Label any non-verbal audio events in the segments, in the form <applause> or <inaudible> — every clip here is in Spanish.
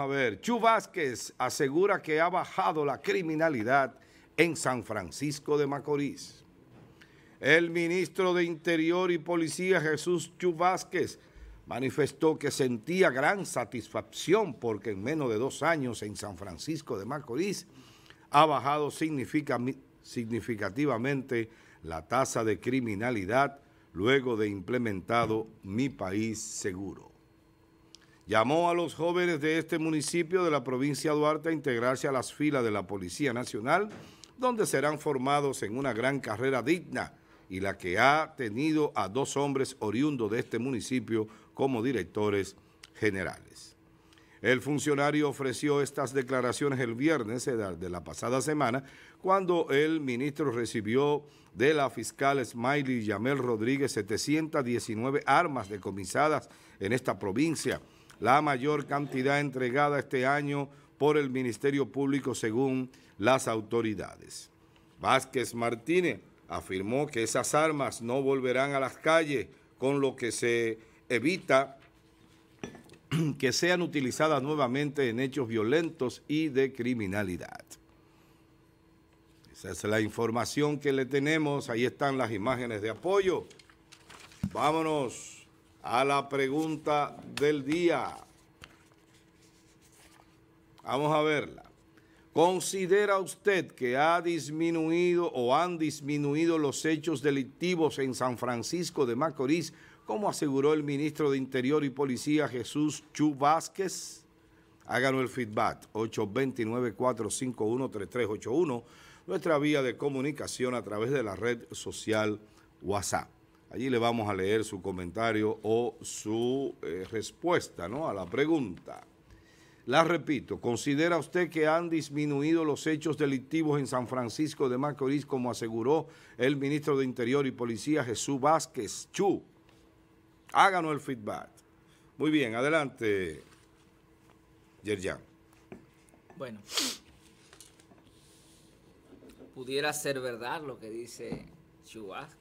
a ver. Chu Vázquez asegura que ha bajado la criminalidad en San Francisco de Macorís. El ministro de Interior y Policía, Jesús Chu Vázquez, manifestó que sentía gran satisfacción porque en menos de dos años en San Francisco de Macorís ha bajado significativamente la tasa de criminalidad luego de implementado Mi País Seguro llamó a los jóvenes de este municipio de la provincia de Duarte a integrarse a las filas de la Policía Nacional, donde serán formados en una gran carrera digna y la que ha tenido a dos hombres oriundos de este municipio como directores generales. El funcionario ofreció estas declaraciones el viernes eh, de la pasada semana, cuando el ministro recibió de la fiscal Smiley Yamel Rodríguez 719 armas decomisadas en esta provincia, la mayor cantidad entregada este año por el Ministerio Público según las autoridades. Vázquez Martínez afirmó que esas armas no volverán a las calles, con lo que se evita <clears throat> que sean utilizadas nuevamente en hechos violentos y de criminalidad. Esa es la información que le tenemos. Ahí están las imágenes de apoyo. Vámonos a la pregunta del día. Vamos a verla. ¿Considera usted que ha disminuido o han disminuido los hechos delictivos en San Francisco de Macorís, como aseguró el ministro de Interior y Policía Jesús Chu Vázquez? Háganos el feedback, 829-451-3381, nuestra vía de comunicación a través de la red social WhatsApp. Allí le vamos a leer su comentario o su eh, respuesta ¿no? a la pregunta. La repito, ¿considera usted que han disminuido los hechos delictivos en San Francisco de Macorís, como aseguró el ministro de Interior y Policía Jesús Vázquez Chu? Háganos el feedback. Muy bien, adelante, Yerjan. Bueno, pudiera ser verdad lo que dice Chu Vázquez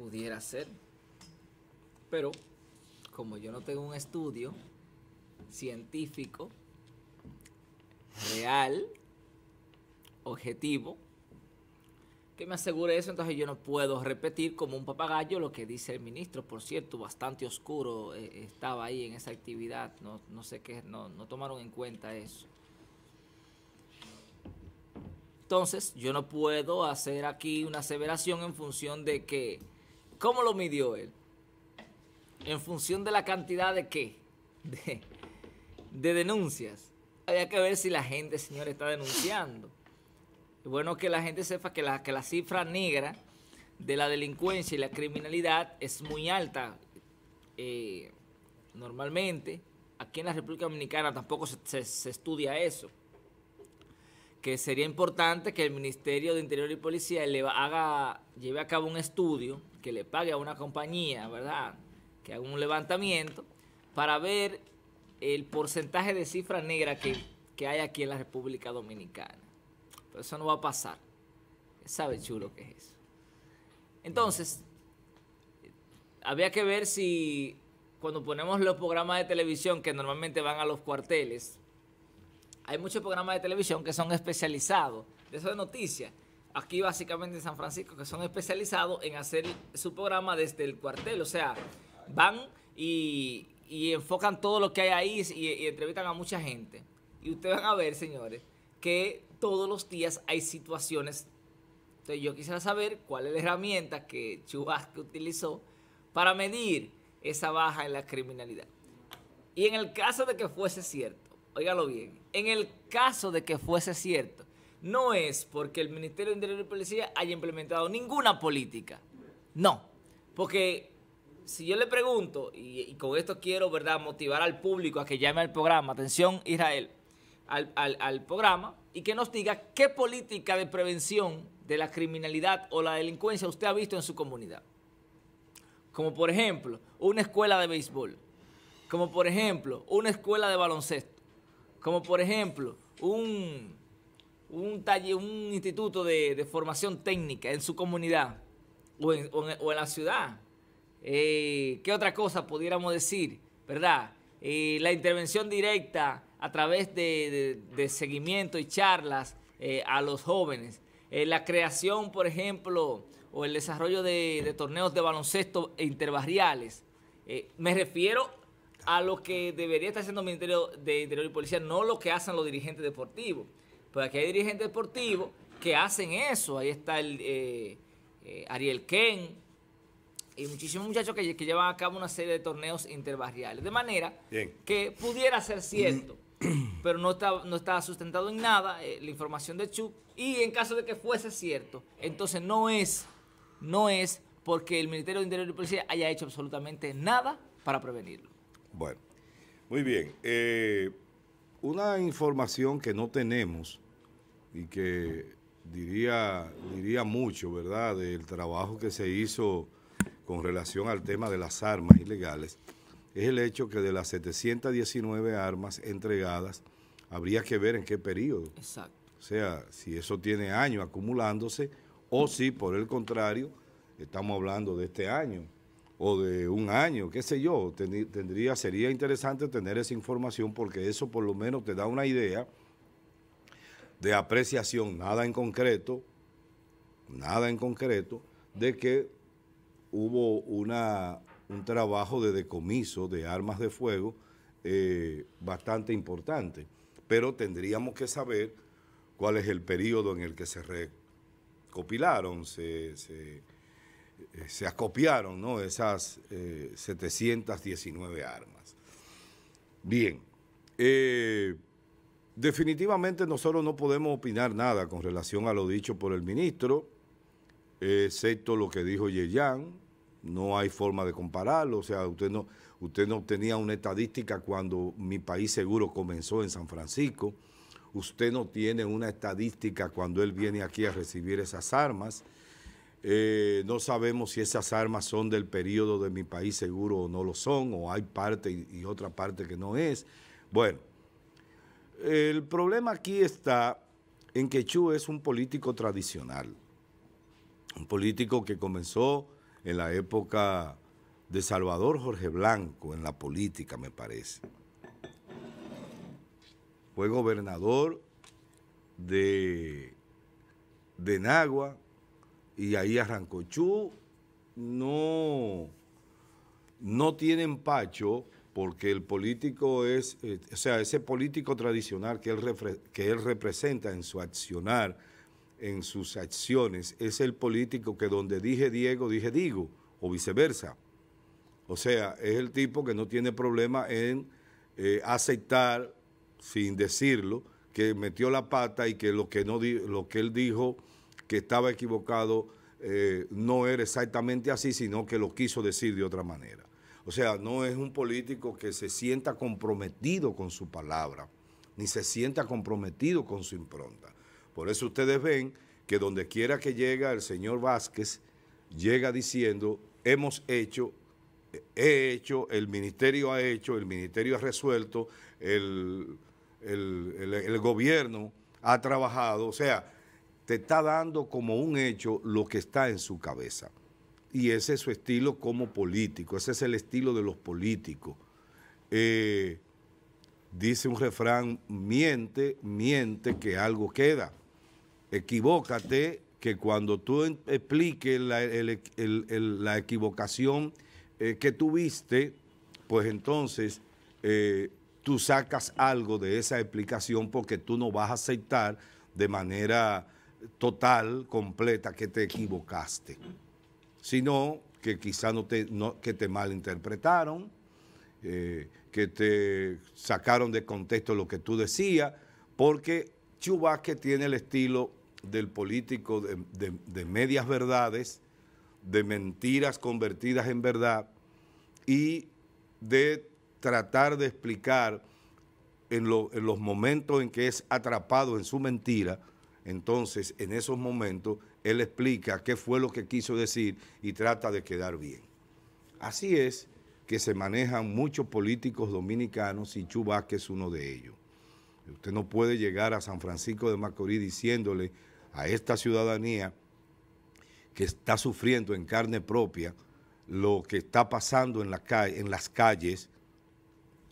Pudiera ser. Pero, como yo no tengo un estudio científico, real, objetivo, que me asegure eso, entonces yo no puedo repetir como un papagayo lo que dice el ministro. Por cierto, bastante oscuro eh, estaba ahí en esa actividad, no, sé qué, no, no tomaron en cuenta eso. Entonces, yo no puedo hacer aquí una aseveración en función de que ¿Cómo lo midió él? ¿En función de la cantidad de qué? De, denuncias. Había que ver si la gente, señor, está denunciando. Es bueno que la gente sepa que la, cifra negra de la delincuencia y la criminalidad es muy alta. Eh, normalmente, aquí en la República Dominicana tampoco se estudia eso que sería importante que el Ministerio de Interior y Policía le haga, lleve a cabo un estudio, que le pague a una compañía, ¿verdad? Que haga un levantamiento para ver el porcentaje de cifra negra que, hay aquí en la República Dominicana. Pero eso no va a pasar. Sabe chulo qué es eso. Entonces, había que ver si cuando ponemos los programas de televisión que normalmente van a los cuarteles, hay muchos programas de televisión que son especializados, de eso de noticias, aquí básicamente en San Francisco, que son especializados en hacer su programa desde el cuartel, o sea, van y, enfocan todo lo que hay ahí y, y entrevistan a mucha gente. Y ustedes van a ver, señores, que todos los días hay situaciones. Entonces yo quisiera saber cuál es la herramienta que Chubasque utilizó para medir esa baja en la criminalidad. Y en el caso de que fuese cierto, óigalo bien, en el caso de que fuese cierto, no es porque el Ministerio de Interior y Policía haya implementado ninguna política. No, porque si yo le pregunto, y, con esto quiero, ¿verdad?, motivar al público a que llame al programa, atención Israel, al programa, y que nos diga qué política de prevención de la criminalidad o la delincuencia usted ha visto en su comunidad. Como por ejemplo, una escuela de béisbol. Como por ejemplo, una escuela de baloncesto como por ejemplo, un, un, un instituto de, formación técnica en su comunidad o en, la ciudad. Eh, ¿Qué otra cosa pudiéramos decir? ¿Verdad? Eh, la intervención directa a través de, seguimiento y charlas eh, a los jóvenes. la creación, por ejemplo, o el desarrollo de, torneos de baloncesto interbarriales. me refiero a lo que debería estar haciendo el Ministerio de Interior y Policía, no lo que hacen los dirigentes deportivos. Pero pues aquí hay dirigentes deportivos que hacen eso. Ahí está eh, eh, Ariel Ken y muchísimos muchachos que, llevan a cabo una serie de torneos interbarriales. De manera que pudiera ser cierto, mm. pero no está, no sustentado en nada eh, la información de Chu. Y en caso de que fuese cierto, entonces no es, no es porque el Ministerio de Interior y Policía haya hecho absolutamente nada para prevenirlo. Bueno, muy bien. Eh, una información que no tenemos y que diría, diría mucho, ¿verdad?, del trabajo que se hizo con relación al tema de las armas ilegales, es el hecho que de las 719 armas entregadas, habría que ver en qué periodo. Exacto. O sea, si eso tiene años acumulándose o si, por el contrario, estamos hablando de este año, o de un año, qué sé yo, tendría, sería interesante tener esa información porque eso por lo menos te da una idea de apreciación, nada en concreto, nada en concreto, de que hubo una, un trabajo de decomiso de armas de fuego eh, bastante importante, pero tendríamos que saber cuál es el periodo en el que se recopilaron, se eh, se acopiaron ¿no? esas 719 eh, armas. Bien, eh, definitivamente nosotros no podemos opinar nada con relación a lo dicho por el ministro, excepto lo que dijo Yeyan, no hay forma de compararlo, o sea, usted no, usted no tenía una estadística cuando mi país seguro comenzó en San Francisco, usted no tiene una estadística cuando él viene aquí a recibir esas armas, eh, no sabemos si esas armas son del periodo de mi país seguro o no lo son, o hay parte y, otra parte que no es. Bueno, el problema aquí está en que Chu es un político tradicional, un político que comenzó en la época de Salvador Jorge Blanco, en la política me parece. Fue gobernador de, de Nagua, y ahí arrancó. Chu no, no tiene empacho porque el político es, eh, o sea, ese político tradicional que él, que él representa en su accionar, en sus acciones, es el político que donde dije Diego, dije digo, o viceversa. O sea, es el tipo que no tiene problema en eh, aceptar, sin decirlo, que metió la pata y que lo que, no lo que él dijo que estaba equivocado eh, no era exactamente así, sino que lo quiso decir de otra manera. O sea, no es un político que se sienta comprometido con su palabra, ni se sienta comprometido con su impronta. Por eso ustedes ven que donde quiera que llega el señor Vázquez, llega diciendo, hemos hecho, he hecho, el ministerio ha hecho, el ministerio ha resuelto, el, el gobierno ha trabajado. O sea, te está dando como un hecho lo que está en su cabeza. Y ese es su estilo como político, ese es el estilo de los políticos. Eh, dice un refrán, miente, miente, que algo queda. Equivócate, que cuando tú expliques la, equivocación eh, que tuviste, pues entonces eh, tú sacas algo de esa explicación porque tú no vas a aceptar de manera total, completa, que te equivocaste, sino que quizá no te, que te malinterpretaron, eh, que te sacaron de contexto lo que tú decías, porque Chubasque tiene el estilo del político de, de, medias verdades, de mentiras convertidas en verdad y de tratar de explicar en, en, los momentos en que es atrapado en su mentira entonces, en esos momentos, él explica qué fue lo que quiso decir y trata de quedar bien. Así es que se manejan muchos políticos dominicanos y Chubasque es uno de ellos. Usted no puede llegar a San Francisco de Macorís diciéndole a esta ciudadanía que está sufriendo en carne propia lo que está pasando en, las calles,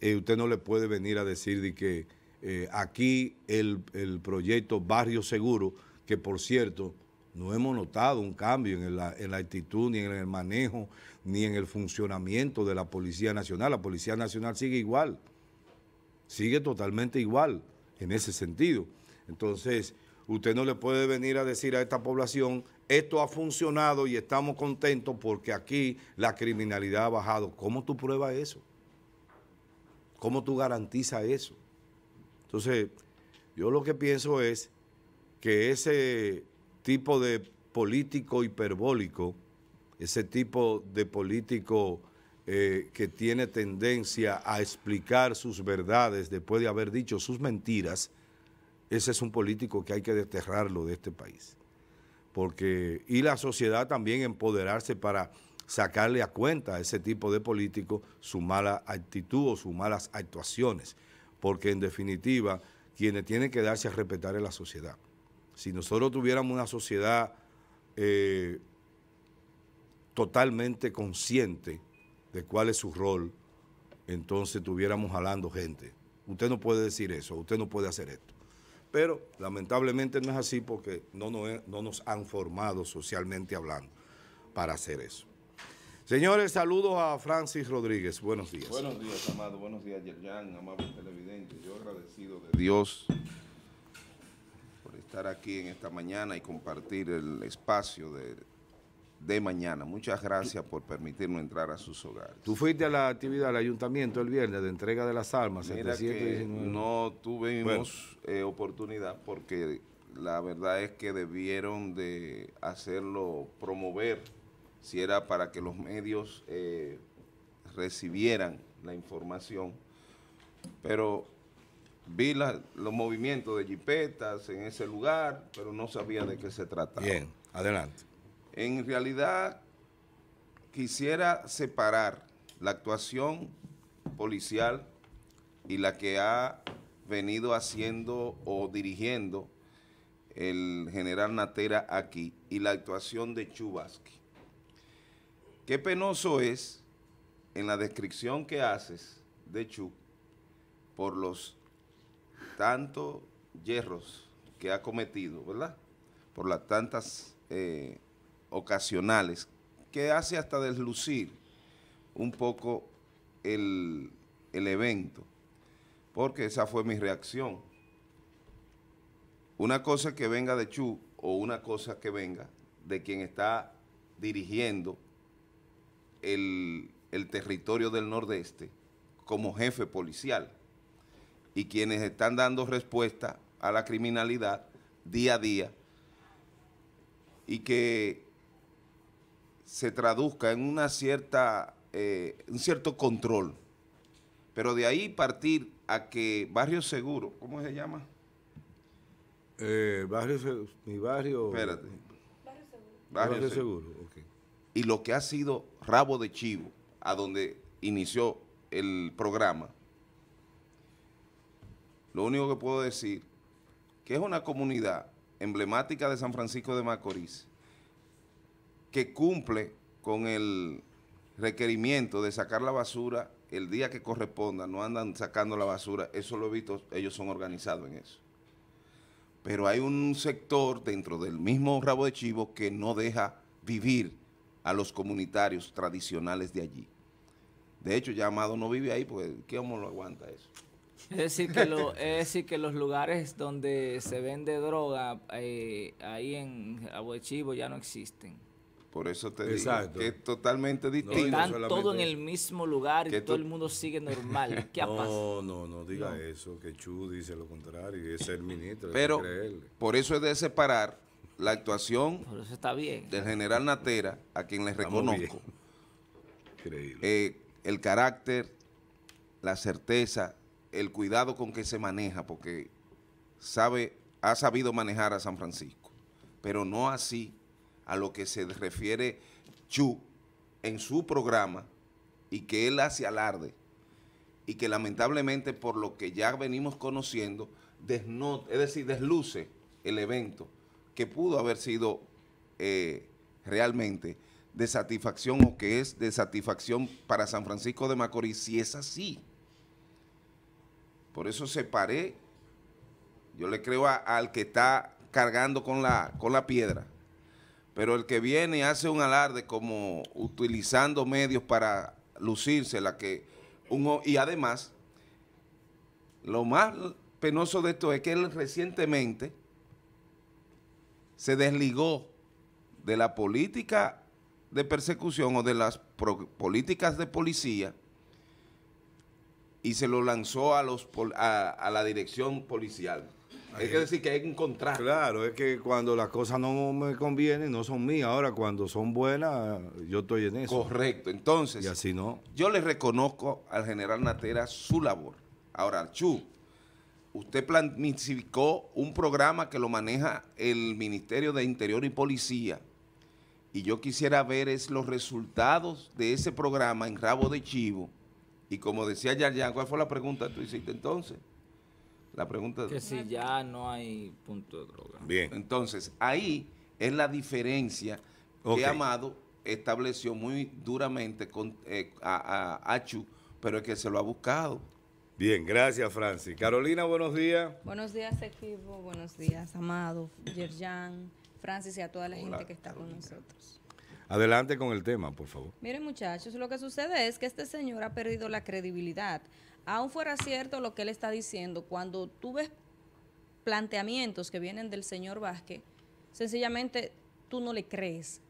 y eh, usted no le puede venir a decir de que eh, aquí el, proyecto Barrio Seguro, que por cierto, no hemos notado un cambio en la, en la actitud, ni en el manejo, ni en el funcionamiento de la Policía Nacional. La Policía Nacional sigue igual, sigue totalmente igual en ese sentido. Entonces, usted no le puede venir a decir a esta población, esto ha funcionado y estamos contentos porque aquí la criminalidad ha bajado. ¿Cómo tú pruebas eso? ¿Cómo tú garantizas eso? Entonces, yo lo que pienso es que ese tipo de político hiperbólico, ese tipo de político eh, que tiene tendencia a explicar sus verdades después de haber dicho sus mentiras, ese es un político que hay que desterrarlo de este país. Porque, y la sociedad también empoderarse para sacarle a cuenta a ese tipo de político su mala actitud o sus malas actuaciones porque en definitiva quienes tienen que darse a respetar es la sociedad. Si nosotros tuviéramos una sociedad eh, totalmente consciente de cuál es su rol, entonces tuviéramos jalando gente. Usted no puede decir eso, usted no puede hacer esto. Pero lamentablemente no es así porque no nos han formado socialmente hablando para hacer eso. Señores, saludos a Francis Rodríguez. Buenos días. Buenos días, amado. Buenos días, Yerjan, amable televidente. Yo agradecido de Dios por estar aquí en esta mañana y compartir el espacio de, mañana. Muchas gracias por permitirnos entrar a sus hogares. Tú fuiste a la actividad del ayuntamiento el viernes de entrega de las almas. Mira no tuvimos eh, oportunidad porque la verdad es que debieron de hacerlo promover si era para que los medios eh, recibieran la información, pero vi los movimientos de jipetas en ese lugar, pero no sabía de qué se trataba. Bien, adelante. En realidad, quisiera separar la actuación policial y la que ha venido haciendo o dirigiendo el general Natera aquí y la actuación de Chubasqui. Qué penoso es en la descripción que haces de Chu por los tantos hierros que ha cometido, ¿verdad? Por las tantas eh, ocasionales que hace hasta deslucir un poco el, el evento, porque esa fue mi reacción. Una cosa que venga de Chu o una cosa que venga de quien está dirigiendo el, territorio del Nordeste como jefe policial y quienes están dando respuesta a la criminalidad día a día y que se traduzca en una cierta, eh, un cierto control. Pero de ahí partir a que Barrio Seguro, ¿cómo se llama? Eh, barrio, mi barrio... Barrio Seguro. Barrio, Seguro, y lo que ha sido rabo de chivo, a donde inició el programa, lo único que puedo decir que es una comunidad emblemática de San Francisco de Macorís que cumple con el requerimiento de sacar la basura el día que corresponda, no andan sacando la basura, eso lo he visto, ellos son organizados en eso. Pero hay un sector dentro del mismo rabo de chivo que no deja vivir a los comunitarios tradicionales de allí. De hecho, ya Amado no vive ahí, pues, ¿qué homo lo aguanta eso? <laughs> Es decir, que los lugares donde se vende droga eh, ahí en Abochivo ya no existen. Por eso te digo que es totalmente distinto. Están todo en el mismo lugar y todo el mundo sigue normal. <laughs> ¿Qué no, No, no, diga eso, que Chu dice lo contrario, y es el ministro. Pero por eso es de separar la actuación está bien. del general Natera, a quien le reconozco, eh, el carácter, la certeza, el cuidado con que se maneja, porque sabe, ha sabido manejar a San Francisco, pero no así a lo que se refiere Chu en su programa y que él hace alarde y que lamentablemente por lo que ya venimos conociendo, es decir, desluce el evento que pudo haber sido eh, realmente de satisfacción o que es de satisfacción para San Francisco de Macorís, si es así. Por eso se paré, yo le creo al que está cargando con la, con la piedra, pero el que viene hace un alarde como utilizando medios para lucirse, la que y además, lo más penoso de esto es que él recientemente se desligó de la política de persecución o de las políticas de policía y se lo lanzó a, los a, la dirección policial. Hay que decir que hay un encontrar Claro, es que cuando las cosas no me convienen, no son mías. Ahora, cuando son buenas, yo estoy en eso. Correcto. Entonces, y así no. yo le reconozco al general Natera su labor. Ahora, Chu, usted planificó un programa que lo maneja el Ministerio de Interior y Policía. Y yo quisiera ver es los resultados de ese programa en rabo de chivo. Y como decía ya ¿cuál fue la pregunta que tú hiciste entonces? La pregunta... Que si ya no hay punto de droga. Bien. Entonces, ahí es la diferencia que Amado estableció muy duramente con eh, a, a, Achu, pero es que se lo ha buscado. Bien, gracias, Francis. Carolina, buenos días. Buenos días, equipo. Buenos días, Amado, Yerjan, Francis y a toda la gente que está con nosotros. Adelante con el tema, por favor. Miren, muchachos, lo que sucede es que este señor ha perdido la credibilidad. Aún fuera cierto lo que él está diciendo, cuando tú ves planteamientos que vienen del señor Vázquez, sencillamente tú no le crees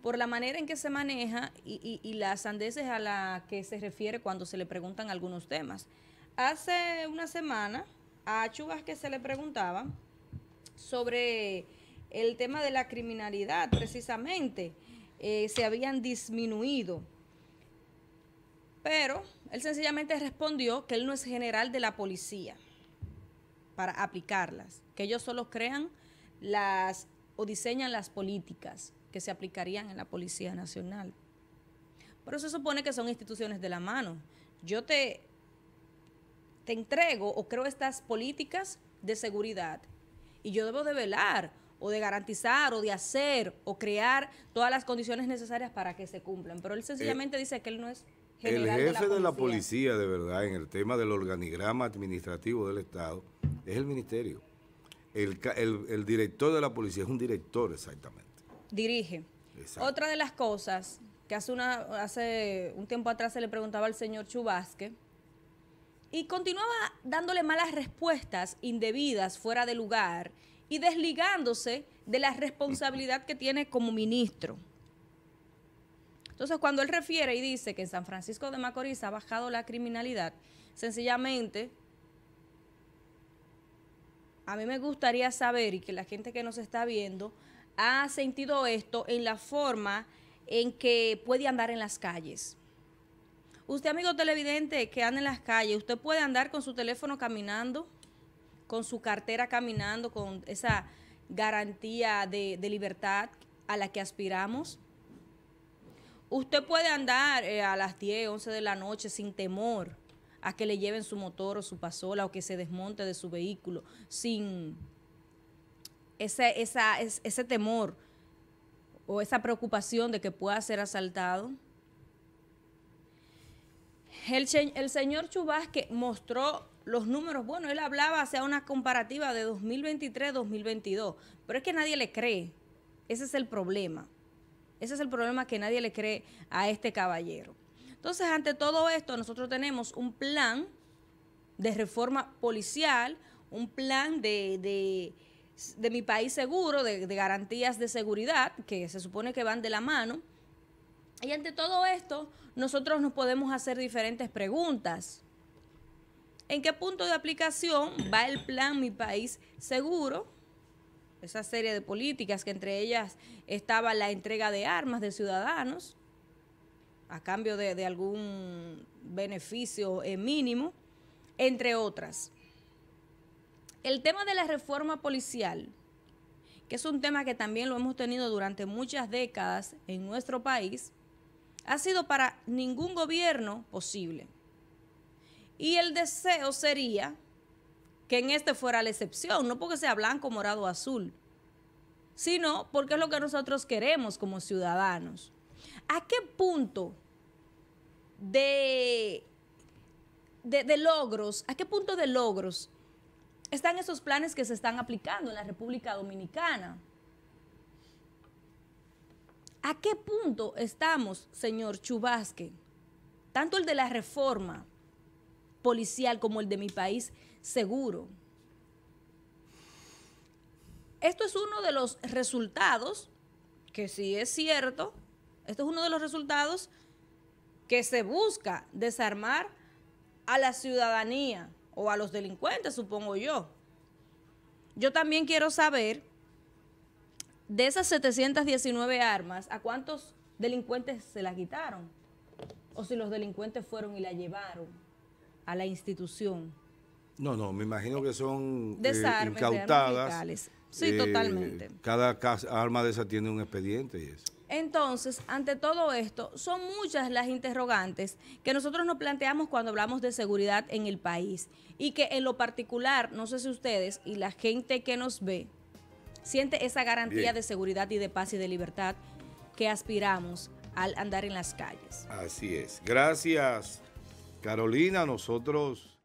por la manera en que se maneja y, y las sandeces a las que se refiere cuando se le preguntan algunos temas. Hace una semana a Chubas que se le preguntaba sobre el tema de la criminalidad, precisamente, eh, se habían disminuido. Pero él sencillamente respondió que él no es general de la policía para aplicarlas, que ellos solo crean las o diseñan las políticas que se aplicarían en la Policía Nacional. Pero se supone que son instituciones de la mano. Yo te te entrego o creo estas políticas de seguridad y yo debo de velar o de garantizar o de hacer o crear todas las condiciones necesarias para que se cumplan. Pero él eh, sencillamente dice que él no es... General el jefe de la, policía. de la policía, de verdad, en el tema del organigrama administrativo del Estado, es el ministerio. El, director de la policía es un director exactamente. Dirige. Otra de las cosas que hace, una, hace un tiempo atrás se le preguntaba al señor Chubasque, y continuaba dándole malas respuestas indebidas fuera de lugar y desligándose de la responsabilidad que tiene como ministro. Entonces, cuando él refiere y dice que en San Francisco de Macorís ha bajado la criminalidad, sencillamente a mí me gustaría saber y que la gente que nos está viendo ha sentido esto en la forma en que puede andar en las calles. Usted, amigo televidente que anda en las calles, usted puede andar con su teléfono caminando, con su cartera caminando, con esa garantía de, libertad a la que aspiramos. Usted puede andar eh, a las 10, 11 de la noche sin temor a que le lleven su motor o su pasola o que se desmonte de su vehículo, sin ese temor o esa preocupación de que pueda ser asaltado. El, señor Chubasque mostró los números, bueno, él hablaba hacia una comparativa de 2023-2022, pero es que nadie le cree. Ese es el problema. Ese es el problema que nadie le cree a este caballero. Entonces, ante todo esto, nosotros tenemos un plan de reforma policial, un plan de, de, mi país seguro, de garantías de seguridad, que se supone que van de la mano. Y ante todo esto, nosotros nos podemos hacer diferentes preguntas. ¿En qué punto de aplicación <clears throat> va el plan Mi País Seguro? Esa serie de políticas que entre ellas estaba la entrega de armas de ciudadanos a cambio de, algún beneficio mínimo, entre otras. El tema de la reforma policial, que es un tema que también lo hemos tenido durante muchas décadas en nuestro país, ha sido para ningún gobierno posible. Y el deseo sería que en este fuera la excepción, no porque sea blanco, morado o azul, sino porque es lo que nosotros queremos como ciudadanos. ¿A qué punto de, de, logros, a qué punto de logros están esos planes que se están aplicando en la República Dominicana? ¿A qué punto estamos, señor Chubasque? Tanto el de la reforma policial como el de mi país, seguro. Esto es uno de los resultados, que sí es cierto, esto es uno de los resultados que se busca desarmar a la ciudadanía o a los delincuentes, supongo yo. Yo también quiero saber de esas 719 armas, ¿a cuántos delincuentes se las quitaron? ¿O si los delincuentes fueron y la llevaron a la institución? No, no, me imagino que son eh, Desarmes, incautadas. sí, eh, totalmente. Cada arma de esa tiene un expediente y eso. Entonces, ante todo esto, son muchas las interrogantes que nosotros nos planteamos cuando hablamos de seguridad en el país y que en lo particular, no sé si ustedes y la gente que nos ve, siente esa garantía de seguridad y de paz y de libertad que aspiramos al andar en las calles. Así es. Gracias, Carolina. Nosotros